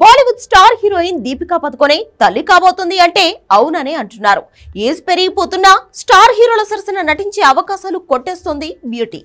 Bollywood star heroine Deepika Padukone తల్లి కాబోతుంది అంటే అవుననే అంటున్నారు ఏజ్ పెరిగిపోతున్నా స్టార్ హీరోల సరసన నటించే అవకాశాలు కొట్టేస్తుంది బ్యూటీ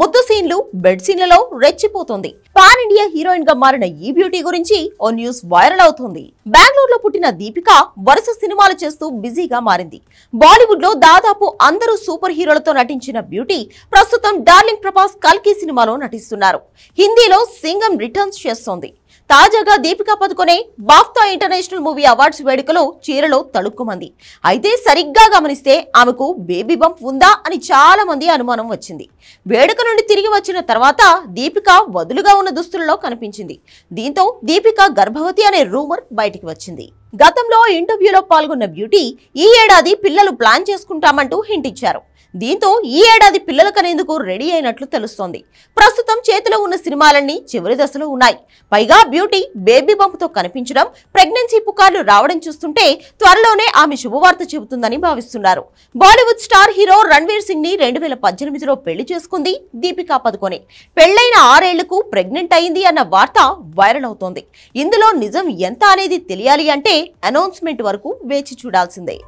ముద్దు సీన్లు బెడ్ సీన్లలో రెచ్చిపోతుంది పాన్ ఇండియా హీరోయిన్ గా మారిన ఈ బ్యూటీ గురించి ఓ న్యూస్ వైరల్ అవుతుంది బెంగళూరులో పుట్టిన దీపిక వరుస సినిమాలు చేస్తూ బిజీగా మారింది బాలీవుడ్ లో దాదాపు అందరూ సూపర్ హీరోలతో నటించిన బ్యూటీ ప్రస్తుతం డార్లింగ్ ప్రభాస్ కల్కి సినిమాలో నటిస్తున్నారు హిందీలో సింగం రిటర్న్స్ చేస్తోంది తాజాగా Deepika Deepika Padukone BAFTA international movie awards వేడుకలో చీరలో తడుక్కుమంది అయితే సరిగ్గా గమనిస్తే ఆమెకు బేబీ బంప్ ఉందా అని చాలా మంది అనుమానం వచ్చింది వేడుక నుండి తిరిగి వచ్చిన తర్వాత దీపిక వదులుగా ఉన్న దుస్తులలో కనిపించింది దీంతో దీపిక గర్భవతి అనే రూమర్ బయటికి వచ్చింది గతంలో ఇంటర్వ్యూలో పాల్గొన్న బ్యూటీ ఈ ఏడాది పిల్లలు ప్లాన్ చేసుకుంటామంటూ హింట్ ఇచ్చారు దీంతో ఈ ఏడాది పిల్లలు కనేందుకు రెడీ అయినట్లు తెలుస్తోంది ప్రస్తుతం చేతిలో ఉన్న సినిమాలన్నీ చివరి దశలో ఉన్నాయి పైగా బ్యూటీ బేబీ బంప్తో కనిపించడం ప్రెగ్నెన్సీ పుకార్లు రావడం చూస్తుంటే త్వరలోనే ఆమె శుభవార్త చెబుతుందని భావిస్తున్నారు Bollywood star hero Ranveer Singh ని రెండు వేల పద్దెనిమిదిలో పెళ్లి చేసుకుంది దీపికా పదుకొని పెళ్లైన ఆరేళ్లకు ప్రెగ్నెంట్ అయింది అన్న వార్త వైరల్ అవుతోంది ఇందులో నిజం ఎంత అనేది తెలియాలి అంటే అనౌన్స్మెంట్ వరకు వేచి చూడాల్సిందే